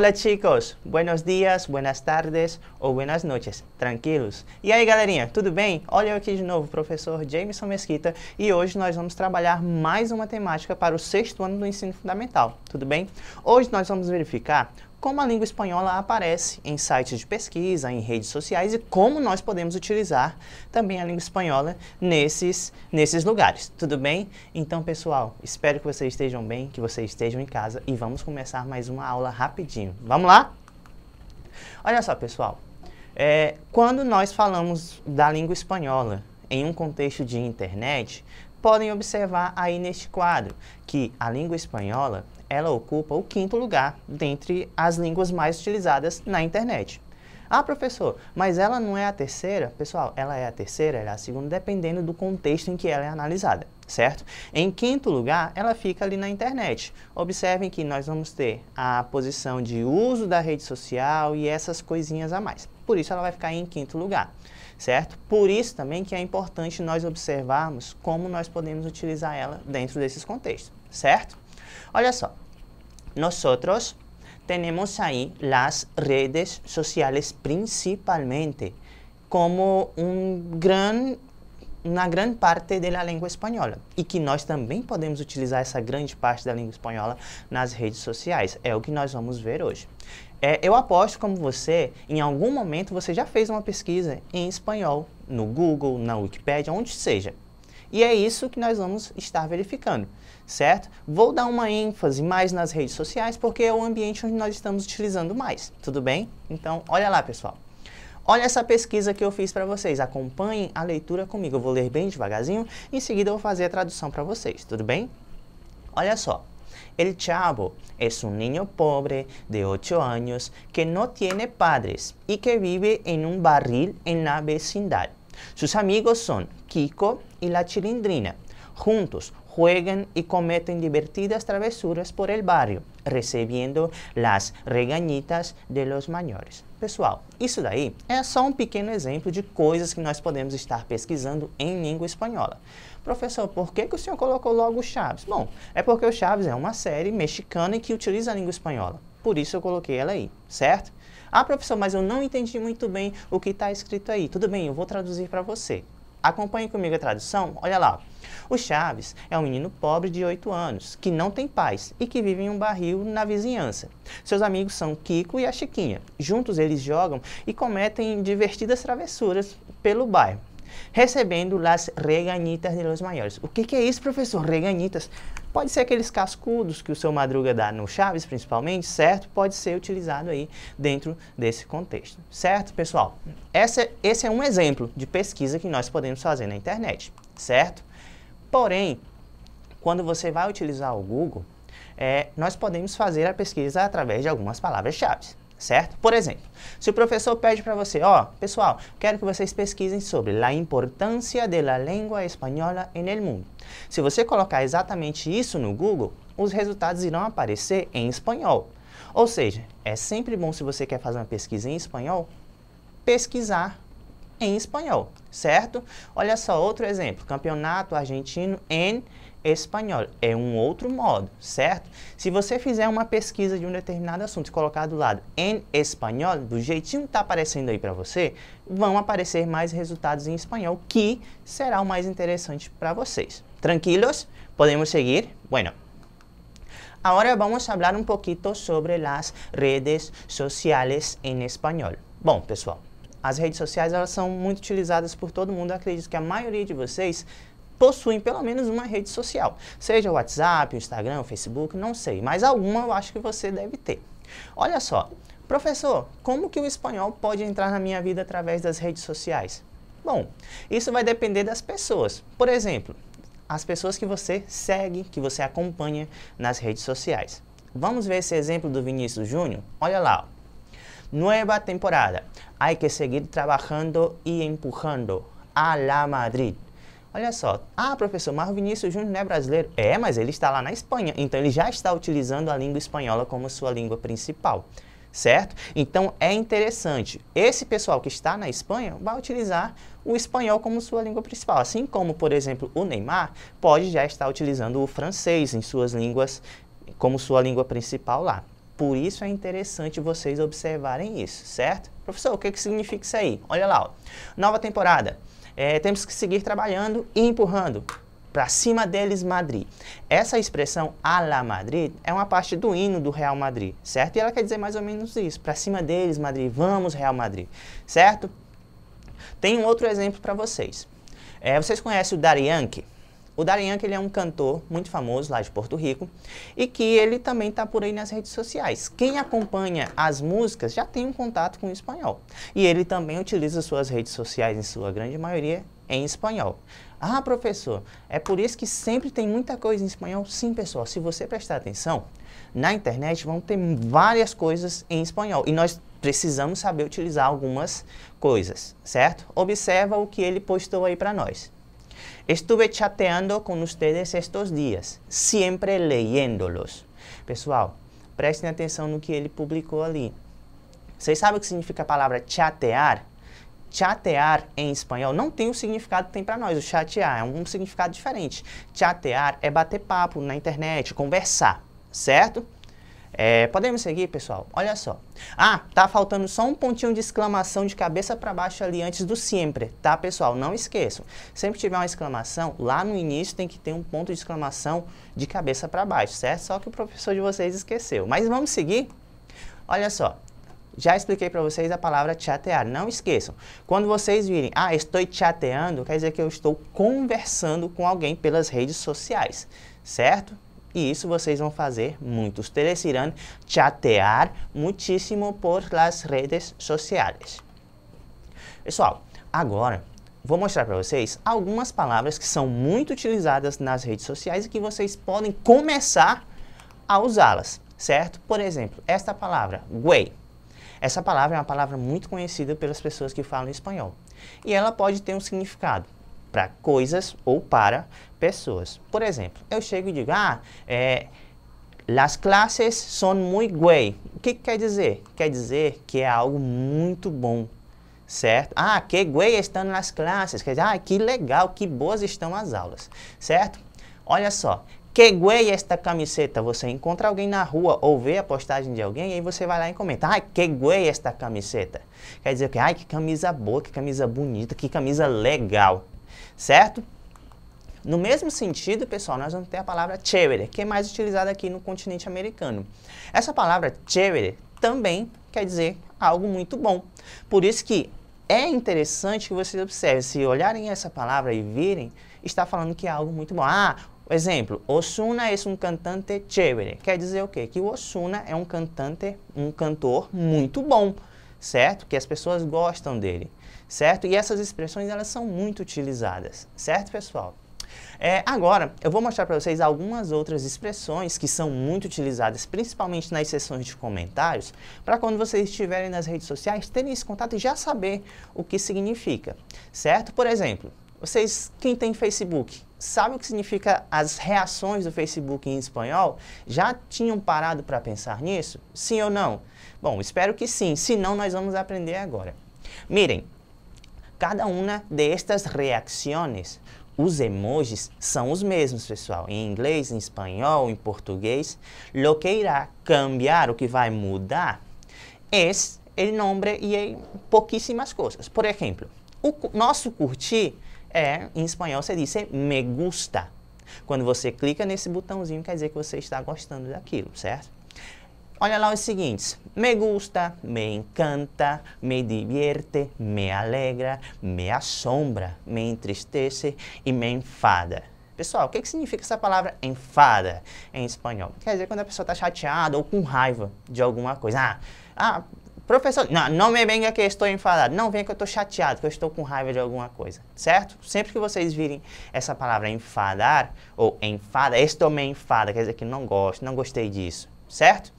Hola chicos, buenos días, buenas tardes o buenas noches. tranquilos? E aí galerinha, tudo bem? Olha eu aqui de novo, professor Jameson Mesquita, e hoje nós vamos trabalhar mais uma temática para o sexto ano do ensino fundamental, tudo bem? Hoje nós vamos verificar como a língua espanhola aparece em sites de pesquisa, em redes sociais e como nós podemos utilizar também a língua espanhola nesses, nesses lugares, tudo bem? Então, pessoal, espero que vocês estejam bem, que vocês estejam em casa e vamos começar mais uma aula rapidinho. Vamos lá? Olha só, pessoal, é, quando nós falamos da língua espanhola em um contexto de internet, podem observar aí neste quadro que a língua espanhola ela ocupa o quinto lugar dentre as línguas mais utilizadas na internet. Ah, professor, mas ela não é a terceira? Pessoal, ela é a terceira, ela é a segunda, dependendo do contexto em que ela é analisada certo? Em quinto lugar, ela fica ali na internet. Observem que nós vamos ter a posição de uso da rede social e essas coisinhas a mais. Por isso ela vai ficar em quinto lugar, certo? Por isso também que é importante nós observarmos como nós podemos utilizar ela dentro desses contextos, certo? Olha só, nós outros aí as redes sociais principalmente como um grande na grande parte da língua espanhola e que nós também podemos utilizar essa grande parte da língua espanhola nas redes sociais. É o que nós vamos ver hoje. É, eu aposto como você, em algum momento você já fez uma pesquisa em espanhol, no Google, na Wikipedia, onde seja. E é isso que nós vamos estar verificando, certo? Vou dar uma ênfase mais nas redes sociais porque é o ambiente onde nós estamos utilizando mais, tudo bem? Então, olha lá, pessoal. Olha essa pesquisa que eu fiz para vocês. Acompanhem a leitura comigo. Eu vou ler bem devagarzinho, em seguida eu vou fazer a tradução para vocês, tudo bem? Olha só. El Chavo es un niño pobre de 8 años que no tiene padres y que vive en un barril en la vecindad. Sus amigos son Kiko y la Chilindrina. Juntos juegan y cometen divertidas travesuras por el barrio recebendo las reganhitas de los maiores. Pessoal, isso daí é só um pequeno exemplo de coisas que nós podemos estar pesquisando em língua espanhola. Professor, por que, que o senhor colocou logo o Chaves? Bom, é porque o Chaves é uma série mexicana que utiliza a língua espanhola. Por isso eu coloquei ela aí, certo? Ah, professor, mas eu não entendi muito bem o que está escrito aí. Tudo bem, eu vou traduzir para você. Acompanhe comigo a tradução, olha lá. O Chaves é um menino pobre de 8 anos, que não tem pais e que vive em um barril na vizinhança. Seus amigos são Kiko e a Chiquinha. Juntos eles jogam e cometem divertidas travessuras pelo bairro recebendo as reganitas de los maiores. O que, que é isso, professor? Reganitas Pode ser aqueles cascudos que o seu Madruga dá no Chaves, principalmente, certo? Pode ser utilizado aí dentro desse contexto, certo, pessoal? Essa, esse é um exemplo de pesquisa que nós podemos fazer na internet, certo? Porém, quando você vai utilizar o Google, é, nós podemos fazer a pesquisa através de algumas palavras-chave certo? Por exemplo, se o professor pede para você, ó, oh, pessoal, quero que vocês pesquisem sobre a importância da língua espanhola no mundo. Se você colocar exatamente isso no Google, os resultados irão aparecer em espanhol. Ou seja, é sempre bom se você quer fazer uma pesquisa em espanhol, pesquisar em espanhol, certo? Olha só, outro exemplo, campeonato argentino em espanhol. É um outro modo, certo? Se você fizer uma pesquisa de um determinado assunto e colocar do lado em espanhol, do jeitinho que está aparecendo aí para você, vão aparecer mais resultados em espanhol, que será o mais interessante para vocês. Tranquilos? Podemos seguir? Bueno. agora vamos falar um pouquinho sobre as redes sociais em espanhol. Bom, pessoal, as redes sociais elas são muito utilizadas por todo mundo. Eu acredito que a maioria de vocês possuem pelo menos uma rede social, seja o WhatsApp, o Instagram, o Facebook, não sei, mas alguma eu acho que você deve ter. Olha só, professor, como que o espanhol pode entrar na minha vida através das redes sociais? Bom, isso vai depender das pessoas. Por exemplo, as pessoas que você segue, que você acompanha nas redes sociais. Vamos ver esse exemplo do Vinícius Júnior? Olha lá, ó. Nueva temporada. Hay que seguir trabajando y empujando. A la Madrid. Olha só. Ah, professor, mas o Vinícius Júnior não é brasileiro. É, mas ele está lá na Espanha. Então ele já está utilizando a língua espanhola como sua língua principal. Certo? Então é interessante. Esse pessoal que está na Espanha vai utilizar o espanhol como sua língua principal. Assim como, por exemplo, o Neymar pode já estar utilizando o francês em suas línguas como sua língua principal lá. Por isso é interessante vocês observarem isso, certo? Professor, o que, é que significa isso aí? Olha lá, ó. nova temporada. É, temos que seguir trabalhando e empurrando para cima deles Madrid. Essa expressão a la Madrid é uma parte do hino do Real Madrid, certo? E ela quer dizer mais ou menos isso, para cima deles Madrid, vamos Real Madrid, certo? Tem um outro exemplo para vocês. É, vocês conhecem o Yankee? O Darian, que ele é um cantor muito famoso lá de Porto Rico e que ele também está por aí nas redes sociais. Quem acompanha as músicas já tem um contato com o espanhol. E ele também utiliza suas redes sociais, em sua grande maioria, em espanhol. Ah, professor, é por isso que sempre tem muita coisa em espanhol? Sim, pessoal, se você prestar atenção, na internet vão ter várias coisas em espanhol e nós precisamos saber utilizar algumas coisas, certo? Observa o que ele postou aí para nós. Estuve chateando con ustedes estos dias, sempre leyéndolos. Pessoal, prestem atenção no que ele publicou ali. Vocês sabem o que significa a palavra chatear? Chatear em espanhol não tem o significado que tem para nós, o chatear, é um significado diferente. Chatear é bater papo na internet, conversar, certo? É, podemos seguir, pessoal? Olha só. Ah, tá faltando só um pontinho de exclamação de cabeça para baixo ali antes do sempre, tá, pessoal? Não esqueçam. Sempre tiver uma exclamação, lá no início tem que ter um ponto de exclamação de cabeça para baixo, certo? Só que o professor de vocês esqueceu. Mas vamos seguir? Olha só. Já expliquei para vocês a palavra chatear. Não esqueçam. Quando vocês virem, ah, estou chateando, quer dizer que eu estou conversando com alguém pelas redes sociais, certo? E isso vocês vão fazer muitos. Ustedes irão chatear muitíssimo por las redes sociais. Pessoal, agora vou mostrar para vocês algumas palavras que são muito utilizadas nas redes sociais e que vocês podem começar a usá-las, certo? Por exemplo, esta palavra, güey. Essa palavra é uma palavra muito conhecida pelas pessoas que falam espanhol. E ela pode ter um significado para coisas ou para pessoas. Por exemplo, eu chego e digo, ah, é, as classes são muito güey. O que, que, quer dizer? Quer dizer que é algo muito bom, certo? Ah, que güey estão nas classes. Quer dizer, ah, que legal, que boas estão as aulas, certo? Olha só, que güey esta camiseta? Você encontra alguém na rua ou vê a postagem de alguém e aí você vai lá e comenta. Ai, que güey esta camiseta? Quer dizer que, ai, que camisa boa, que camisa bonita, que camisa legal certo? No mesmo sentido, pessoal, nós vamos ter a palavra chévere, que é mais utilizada aqui no continente americano. Essa palavra chévere também quer dizer algo muito bom. Por isso que é interessante que vocês observem, se olharem essa palavra e virem, está falando que é algo muito bom. Ah, exemplo, Osuna é um cantante chévere. Quer dizer o quê? Que o Osuna é um cantante, um cantor muito bom certo? Que as pessoas gostam dele, certo? E essas expressões, elas são muito utilizadas, certo, pessoal? É, agora, eu vou mostrar para vocês algumas outras expressões que são muito utilizadas, principalmente nas sessões de comentários, para quando vocês estiverem nas redes sociais, terem esse contato e já saber o que significa, certo? Por exemplo, vocês, quem tem Facebook, sabe o que significa as reações do Facebook em espanhol? Já tinham parado para pensar nisso? Sim ou não? Bom, espero que sim, senão nós vamos aprender agora. Miren, cada uma destas reações, os emojis são os mesmos, pessoal, em inglês, em espanhol, em português. Lo que irá cambiar, o que vai mudar, é o nome e é pouquíssimas coisas. Por exemplo, o nosso curtir é, em espanhol você diz me gusta. Quando você clica nesse botãozinho, quer dizer que você está gostando daquilo, certo? Olha lá os seguintes: me gusta, me encanta, me divierte, me alegra, me assombra, me entristece e me enfada. Pessoal, o que, que significa essa palavra enfada em espanhol? Quer dizer quando a pessoa está chateada ou com raiva de alguma coisa. Ah, ah, Professor, não, não me venha que eu estou enfadado, não venha que eu estou chateado, que eu estou com raiva de alguma coisa, certo? Sempre que vocês virem essa palavra enfadar ou enfada, estou me enfada, quer dizer que não gosto, não gostei disso, certo?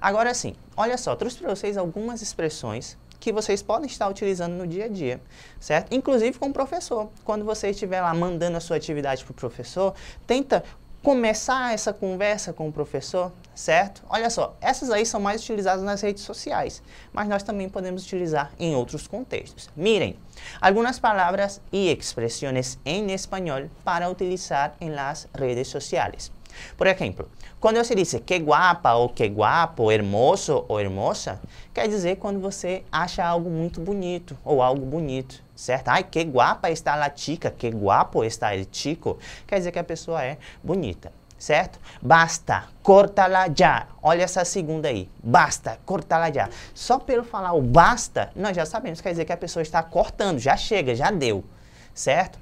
Agora sim, olha só, trouxe para vocês algumas expressões que vocês podem estar utilizando no dia a dia, certo? Inclusive com o professor. Quando você estiver lá mandando a sua atividade para o professor, tenta começar essa conversa com o professor, certo? Olha só, essas aí são mais utilizadas nas redes sociais, mas nós também podemos utilizar em outros contextos. Mirem algumas palavras e expressões em espanhol para utilizar em las redes sociales. Por exemplo, quando se diz que guapa ou que guapo, hermoso ou hermosa, quer dizer quando você acha algo muito bonito ou algo bonito, certo? Ai, que guapa está a chica, que guapo está el chico, quer dizer que a pessoa é bonita, certo? Basta, corta-la já. Olha essa segunda aí. Basta, corta-la já. Só pelo falar o basta, nós já sabemos, quer dizer que a pessoa está cortando, já chega, já deu, certo?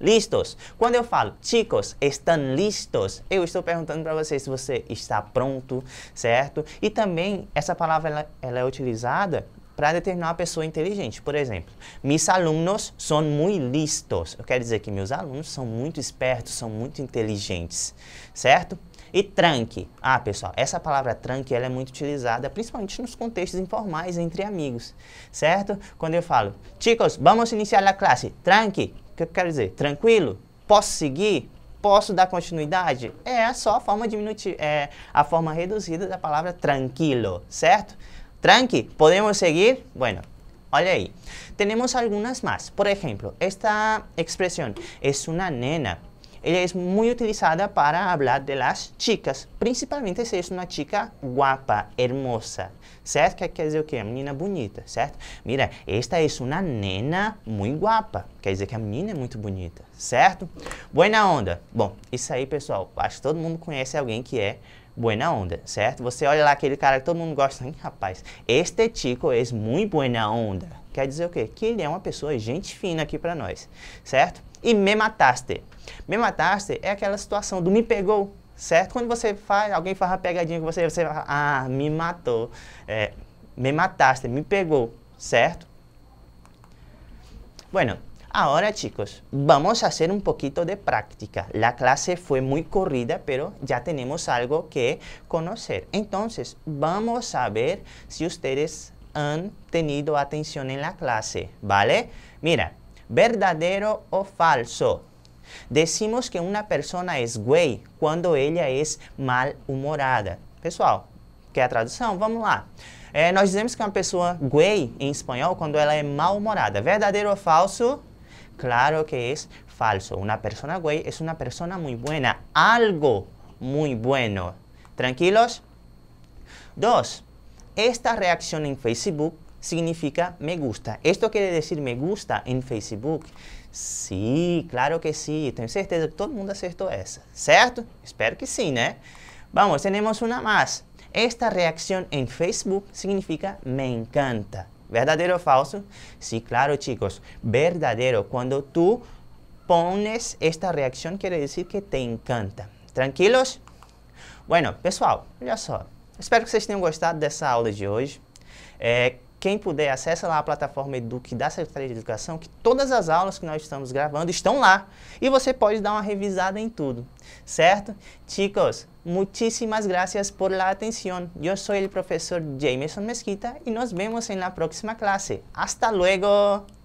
listos. Quando eu falo, chicos, estão listos? Eu estou perguntando para você se você está pronto, certo? E também, essa palavra ela, ela é utilizada para determinar uma pessoa inteligente. Por exemplo, mis alunos são muito listos. Eu quero dizer que meus alunos são muito espertos, são muito inteligentes, certo? E tranque. Ah, pessoal, essa palavra tranque ela é muito utilizada, principalmente nos contextos informais entre amigos, certo? Quando eu falo, chicos, vamos iniciar a classe, tranque, que eu quero dizer? Tranquilo? Posso seguir? Posso dar continuidade? É, é só a forma diminutiva, é a forma reduzida da palavra tranquilo, certo? Tranqui, podemos seguir? Bueno, olha aí. Temos algumas mais. Por exemplo, esta expressão, é es uma nena. Ela é muito utilizada para falar de las chicas, principalmente se é uma chica guapa, hermosa, certo? Que quer dizer o quê? A menina bonita, certo? Mira, esta é uma nena muito guapa, quer dizer que a menina é muito bonita, certo? Buena onda. Bom, isso aí, pessoal, acho que todo mundo conhece alguém que é buena onda, certo? Você olha lá aquele cara que todo mundo gosta, hein, rapaz, este chico é muito buena onda. Quer dizer o quê? Que ele é uma pessoa gente fina aqui para nós, certo? e me mataste. Me mataste é aquela situação do me pegou, certo? Quando você faz, alguém faz uma pegadinha com você, você fala, ah, me matou, é, me mataste, me pegou, certo? Bueno, agora, chicos, vamos fazer um pouquinho de prática. A clase foi muito corrida, pero já temos algo que conhecer. Então, vamos a ver si vocês han tenido atenção na la ¿vale? Mira, Verdadeiro ou falso. Decimos que uma pessoa é gay quando ela é mal-humorada. Pessoal, quer a tradução? Vamos lá. É, nós dizemos que uma pessoa gay em espanhol quando ela é mal-humorada. Verdadeiro ou falso? Claro que é falso. Uma pessoa gay é uma pessoa muito boa. Algo muito bueno. Tranquilos? Dos. Esta reação em Facebook significa me gusta. Esto quiere decir me gusta en Facebook. Sim, claro que sim. Tenho certeza que todo mundo acertou essa, certo? Espero que sim, né? Vamos, temos uma mais. Esta reação em Facebook significa me encanta. Verdadeiro ou falso? Sim, claro, chicos. Verdadeiro. Quando tu pones esta reação, quer dizer que te encanta. Tranquilos? Bueno, pessoal, olha só. Espero que vocês tenham gostado dessa aula de hoje. É, quem puder, acessa lá a plataforma Eduque da Secretaria de Educação, que todas as aulas que nós estamos gravando estão lá. E você pode dar uma revisada em tudo, certo? Chicos, muitíssimas gracias por la atención. Eu sou o professor Jameson Mesquita e nos vemos na próxima classe. Hasta luego!